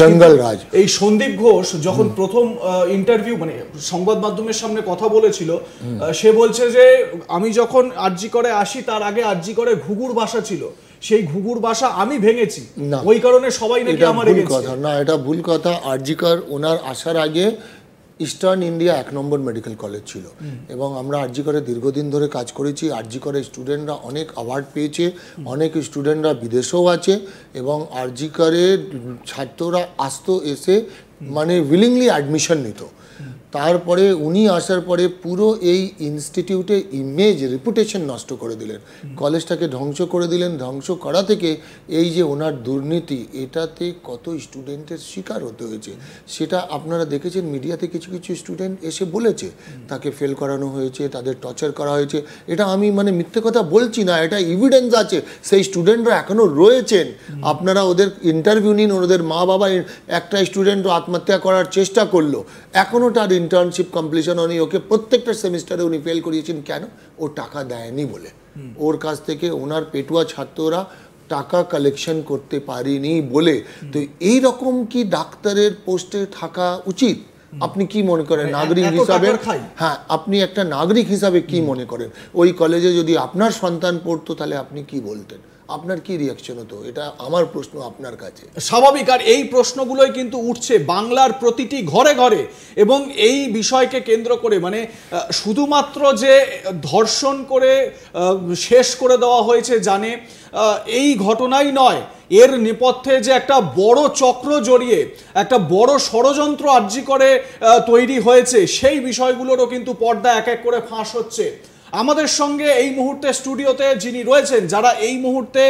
জঙ্গল রাজ এই সন্দীপ ঘোষ যখন প্রথম ইন্টারভিউ মানে সংবাদ মাধ্যমের সামনে কথা বলেছিল সে বলছে যে আমি যখন আরজি করে আসি তার আগে আরজি করে ঘুঘুর বাসা ছিল সেই ঘুঘুর বাসা আমি ভেঙেছি ওই কারণে সবাই নাকি আমার কথা না এটা ভুল কথা আরজিকর ওনার আসার আগে ইস্টার্ন ইন্ডিয়া এক নম্বর মেডিকেল কলেজ ছিল এবং আমরা আরজি করে দীর্ঘদিন ধরে কাজ করেছি আরজি করে স্টুডেন্টরা অনেক অ্যাওয়ার্ড পেয়েছে অনেক স্টুডেন্টরা বিদেশেও আছে এবং আরজি করে ছাত্ররা আসতো এসে মানে উইলিংলি অ্যাডমিশন নিত তারপরে উনি আসার পরে পুরো এই ইনস্টিটিউটে ইমেজ রেপুটেশন নষ্ট করে দিলেন কলেজটাকে ধ্বংস করে দিলেন ধ্বংস করা থেকে এই যে ওনার দুর্নীতি এটাতে কত স্টুডেন্টের শিকার হতে হয়েছে সেটা আপনারা দেখেছেন মিডিয়াতে কিছু কিছু স্টুডেন্ট এসে বলেছে তাকে ফেল করানো হয়েছে তাদের টর্চার করা হয়েছে এটা আমি মানে মিথ্যে কথা বলছি না এটা ইভিডেন্স আছে সেই স্টুডেন্টরা এখনও রয়েছেন আপনারা ওদের ইন্টারভিউ নিন ওদের মা বাবা একটা স্টুডেন্ট আত্মহত্যা করার চেষ্টা করলো এখনও তার ইন্টার্নশিপ কমপ্লিশন হয়নি ওকে প্রত্যেকটা সেমিস্টারে উনি ফেল করিয়েছেন কেন ও টাকা দেয়নি বলে ওর কাছ থেকে ওনার পেটুয়া ছাত্ররা টাকা কালেকশন করতে পারিনি বলে তো এই রকম কি ডাক্তারের পোস্টে থাকা উচিত আপনি কি মনে করেন নাগরিক হিসাবে হ্যাঁ আপনি একটা নাগরিক হিসাবে কি মনে করেন ওই কলেজে যদি আপনার সন্তান পড়তো তাহলে আপনি কি বলতেন আপনার কি রিয়াকশন হতো এটা আমার প্রশ্ন আপনার কাছে স্বাভাবিক আর এই প্রশ্নগুলোই কিন্তু উঠছে বাংলার প্রতিটি ঘরে ঘরে এবং এই বিষয়কে কেন্দ্র করে মানে শুধুমাত্র যে ধর্ষণ করে শেষ করে দেওয়া হয়েছে জানে এই ঘটনাই নয় এর নেপথ্যে যে একটা বড় চক্র জড়িয়ে একটা বড় ষড়যন্ত্র আর্জি করে তৈরি হয়েছে সেই বিষয়গুলোরও কিন্তু পর্দা এক এক করে ফাঁস হচ্ছে আমাদের সঙ্গে এই মুহূর্তে স্টুডিওতে যিনি রয়েছেন যারা এই মুহূর্তে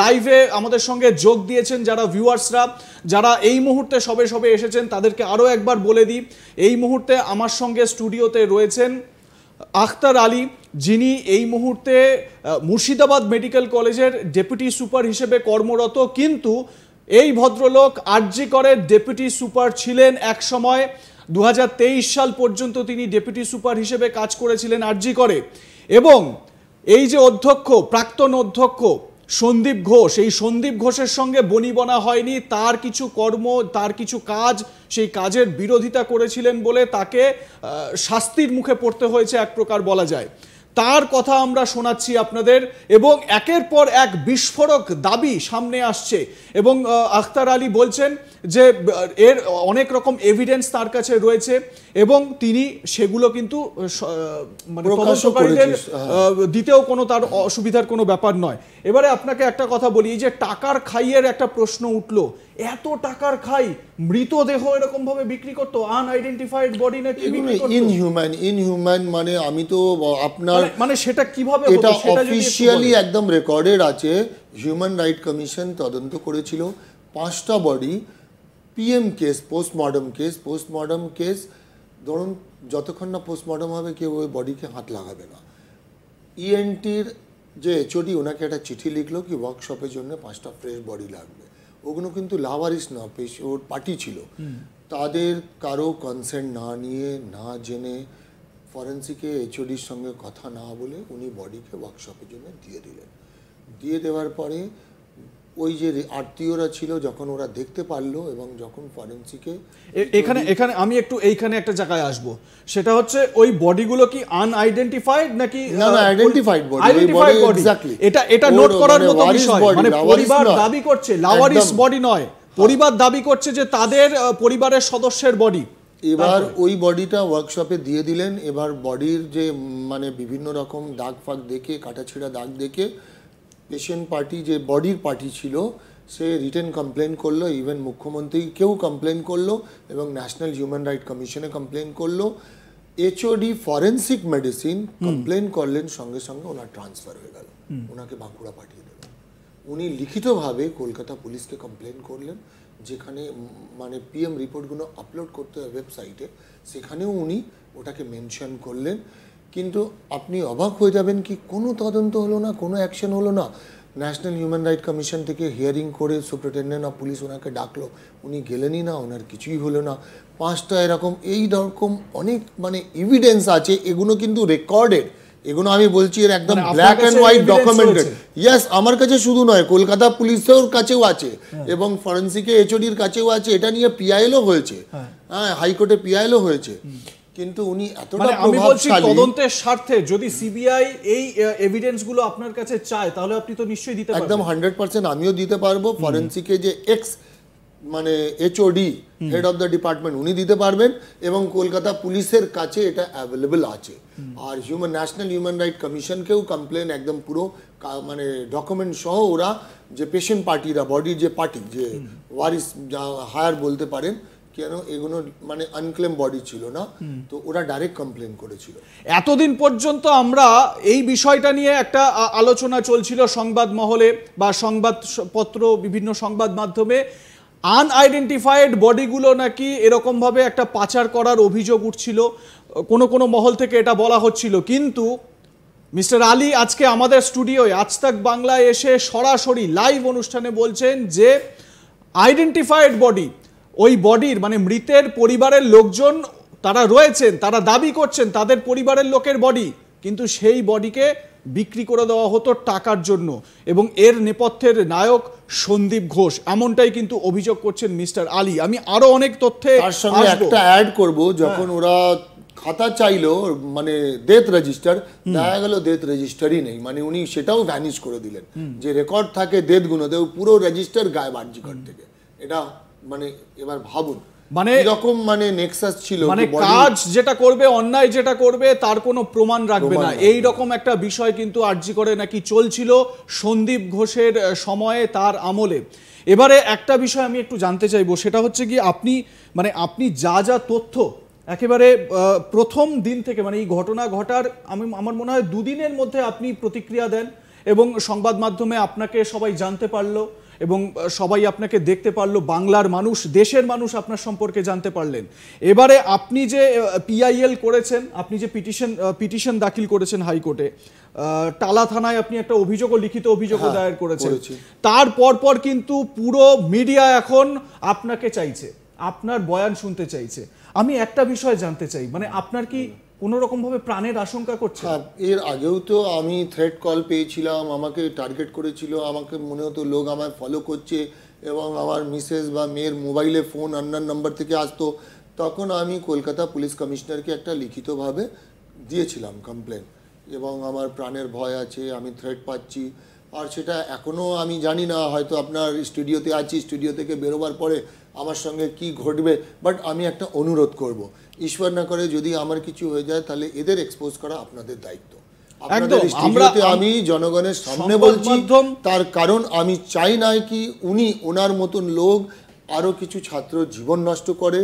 লাইভে আমাদের সঙ্গে যোগ দিয়েছেন যারা ভিউয়ার্সরা যারা এই মুহূর্তে সবে সবে এসেছেন তাদেরকে আরও একবার বলে দিই এই মুহূর্তে আমার সঙ্গে স্টুডিওতে রয়েছেন আখতার আলী যিনি এই মুহূর্তে মুর্শিদাবাদ মেডিকেল কলেজের ডেপুটি সুপার হিসেবে কর্মরত কিন্তু এই ভদ্রলোক আর্জি করে ডেপুটি সুপার ছিলেন এক সময় দু সাল পর্যন্ত তিনি ডেপুটি সুপার হিসেবে কাজ করেছিলেন আরজি করে এবং এই যে অধ্যক্ষ প্রাক্তন অধ্যক্ষ সন্দীপ ঘোষ এই সন্দীপ ঘোষের সঙ্গে বনিবনা হয়নি তার কিছু কর্ম তার কিছু কাজ সেই কাজের বিরোধিতা করেছিলেন বলে তাকে শাস্তির মুখে পড়তে হয়েছে এক প্রকার বলা যায় তার কথা আমরা শোনাচ্ছি আপনাদের এবং একের পর এক বিস্ফোরক দাবি সামনে আসছে এবং আখতার আলী বলছেন যে এর অনেক রকম এভিডেন্স তার কাছে রয়েছে এবং তিনি সেগুলো কিন্তু মানে হ্যাঁ। দিতেও কোনো তার অসুবিধার কোনো ব্যাপার নয় এবারে আপনাকে একটা কথা বলি যে টাকার খাইয়ের একটা প্রশ্ন উঠল এত টাকার খাই মৃতদেহ এরকম ভাবে বিক্রি করতো আনআইডেন্টিফাইড বডি ইনহিউম্যান ইনহিউম্যান মানে আমি তো আপনার মানে, মানে সেটা কিভাবে এটা অফিসিয়ালি একদম রেকর্ডেড আছে হিউম্যান রাইট কমিশন তদন্ত করেছিল পাঁচটা body PM case postmortem case postmortem case ধরুন যতক্ষণ না পোস্টমর্টম হবে কেউ ওই বডিকে হাত লাগাবে না ইএনটির e যে এচওডি ওনাকে একটা চিঠি লিখলো কি ওয়ার্কশপের জন্য পাঁচটা ফ্রেশ বডি লাগবে ওগুলো কিন্তু লাভারিস না পেশ ওর পার্টি ছিল তাদের কারো কনসেন্ট না নিয়ে না জেনে ফরেন্সিকে এইচওডির সঙ্গে কথা না বলে উনি বডিকে ওয়ার্কশপের জন্য দিয়ে দিলেন দিয়ে দেওয়ার পরে ওই যে আত্মীয়রা ছিল যখন ওরা দেখতে পারলো এবং যখন ফরেন্সিকে এখানে এখানে আমি একটু এইখানে একটা জায়গায় আসব সেটা হচ্ছে ওই বডিগুলো কি আনআইডেন্টিফাইড নাকি না না আইডেন্টিফাইড বডি আইডেন্টিফাইড বডি এটা এটা নোট করার মানে মতো বিষয় মানে পরিবার দাবি করছে লাওয়ারিস বডি নয় পরিবার দাবি করছে যে তাদের পরিবারের সদস্যের বডি এবার ওই বডিটা ওয়ার্কশপে দিয়ে দিলেন এবার বডির যে মানে বিভিন্ন রকম দাগ ফাগ দেখে কাটাছিড়া দাগ দেখে এশিয়ান পার্টি যে বডির পার্টি ছিল সে রিটেন কমপ্লেন করলো ইভেন মুখ্যমন্ত্রী কেউ কমপ্লেন করলো এবং ন্যাশনাল হিউম্যান রাইট কমিশনে কমপ্লেন করলো এইচওডি ফরেন্সিক মেডিসিন কমপ্লেন করলেন সঙ্গে সঙ্গে ওনার ট্রান্সফার হয়ে গেল ওনাকে বাঁকুড়া পাঠিয়ে দেবে উনি লিখিতভাবে কলকাতা পুলিশকে কমপ্লেন করলেন যেখানে মানে পিএম রিপোর্টগুলো আপলোড করতে হয় ওয়েবসাইটে সেখানেও উনি ওটাকে মেনশন করলেন কিন্তু আপনি অবাক হয়ে যাবেন কি কোনো তদন্ত হলো না কোনো অ্যাকশন হলো না ন্যাশনাল হিউম্যান রাইট কমিশন থেকে হিয়ারিং করে সুপ্রিনটেন্ডেন্ট অফ পুলিশ ওনাকে ডাকলো উনি গেলেনই না ওনার কিছুই হলো না পাঁচটা এরকম এই রকম অনেক মানে ইভিডেন্স আছে এগুলো কিন্তু রেকর্ডেড এগুলো আমি বলছি এর একদম black and white documented yes আমার কাছে শুধু নয় কলকাতা পুলিশের কাছেও আছে হ্যাঁ। এবং ফরেন্সিকে এচওডির কাছেও আছে এটা নিয়ে পিআইএলও হয়েছে হ্যাঁ হাইকোর্টে হ্যাঁ, পিআইএলও হয়েছে কিন্তু উনি এতটা মানে আমি বলছি তদন্তের স্বার্থে যদি সিবিআই এই এভিডেন্সগুলো আপনার কাছে চায় তাহলে আপনি তো নিশ্চয়ই দিতে পারবেন একদম 100% আমিও দিতে পারবো ফরেন্সিকে যে এক্স মানে HOD head of the department উনি দিতে পারবেন এবং কলকাতা পুলিশের কাছে এটা অ্যাভেলেবেল আছে আর হিউম্যান ন্যাশনাল হিউম্যান রাইট কমিশনকেও কমপ্লেন একদম পুরো মানে ডকুমেন্ট সহ ওরা যে পেশেন্ট পার্টিরা বডির যে পার্টি যে ওয়ারিস হায়ার বলতে পারেন কেন এগুলো মানে আনক্লেম বডি ছিল না তো ওরা ডাইরেক্ট কমপ্লেন করেছিল এতদিন পর্যন্ত আমরা এই বিষয়টা নিয়ে একটা আলোচনা চলছিল সংবাদ মহলে বা সংবাদপত্র বিভিন্ন সংবাদ মাধ্যমে আনআইডেন্টিফাইড বডিগুলো নাকি এরকমভাবে একটা পাচার করার অভিযোগ উঠছিল কোনো কোনো মহল থেকে এটা বলা হচ্ছিল কিন্তু মিস্টার আলী আজকে আমাদের স্টুডিওয় আজ তাক বাংলায় এসে সরাসরি লাইভ অনুষ্ঠানে বলছেন যে আইডেন্টিফাইড বডি ওই বডির মানে মৃতের পরিবারের লোকজন তারা রয়েছেন তারা দাবি করছেন তাদের পরিবারের লোকের বডি কিন্তু সেই বডিকে বিক্রি করে দেওয়া হতো টাকার জন্য এবং এর নেপথ্যের নায়ক সন্দীপ ঘোষ এমনটাই কিন্তু অভিযোগ করছেন মিস্টার আলী আমি আরো অনেক তথ্যে একটা অ্যাড করব হ্যাঁ। যখন ওরা খাতা চাইল মানে ডেথ রেজিস্টার দেখা গেল ডেথ রেজিস্টারই নেই মানে উনি সেটাও ভ্যানিশ করে দিলেন যে রেকর্ড থাকে ডেথ ডেথগুলোতে পুরো রেজিস্টার গায়ে বাণিজ্যিক থেকে এটা মানে এবার ভাবুন মানে এরকম মানে নেক্সাস ছিল মানে কাজ যেটা করবে অন্যায় যেটা করবে তার কোনো প্রমাণ রাখবে না এই রকম একটা বিষয় কিন্তু করে নাকি চলছিল সন্দীপ ঘোষের সময়ে তার আমলে এবারে একটা বিষয় আমি একটু জানতে চাইবো সেটা হচ্ছে কি আপনি মানে আপনি যা যা তথ্য একেবারে প্রথম দিন থেকে মানে এই ঘটনা ঘটার আমি আমার মনে হয় দুদিনের মধ্যে আপনি প্রতিক্রিয়া দেন এবং সংবাদ মাধ্যমে আপনাকে সবাই জানতে পারলো এবং সবাই আপনাকে দেখতে পারলো বাংলার মানুষ দেশের মানুষ আপনার সম্পর্কে জানতে পারলেন এবারে আপনি যে পিআইএল করেছেন আপনি যে পিটিশন পিটিশন দাখিল করেছেন হাইকোর্টে টালা থানায় আপনি একটা অভিযোগও লিখিত অভিযোগও হ্যাঁ, দায়ের করেছেন তার পর কিন্তু পুরো মিডিয়া এখন আপনাকে চাইছে আপনার বয়ান শুনতে চাইছে আমি একটা বিষয় জানতে চাই মানে আপনার কি কোনোরকমভাবে প্রাণের আশঙ্কা করছে হ্যাঁ এর আগেও তো আমি থ্রেড কল পেয়েছিলাম আমাকে টার্গেট করেছিল আমাকে মনে হতো লোক আমায় ফলো করছে এবং আমার মিসেস বা মেয়ের মোবাইলে ফোন আন্নার নাম্বার থেকে আসতো তখন আমি কলকাতা পুলিশ কমিশনারকে একটা লিখিতভাবে দিয়েছিলাম কমপ্লেন এবং আমার প্রাণের ভয় আছে আমি থ্রেড পাচ্ছি আর সেটা এখনও আমি জানি না হয়তো আপনার স্টুডিওতে আছি স্টুডিও থেকে বেরোবার পরে আমার সঙ্গে কি ঘটবে বাট আমি একটা অনুরোধ করব ঈশ্বর না করে যদি আমার কিছু হয়ে যায় তাহলে এদের এক্সপোজ করা আপনাদের দায়িত্ব আমি জনগণের সামনে বলছি তার কারণ আমি চাই নাই কি উনি ওনার মতন লোক আরও কিছু ছাত্র জীবন নষ্ট করে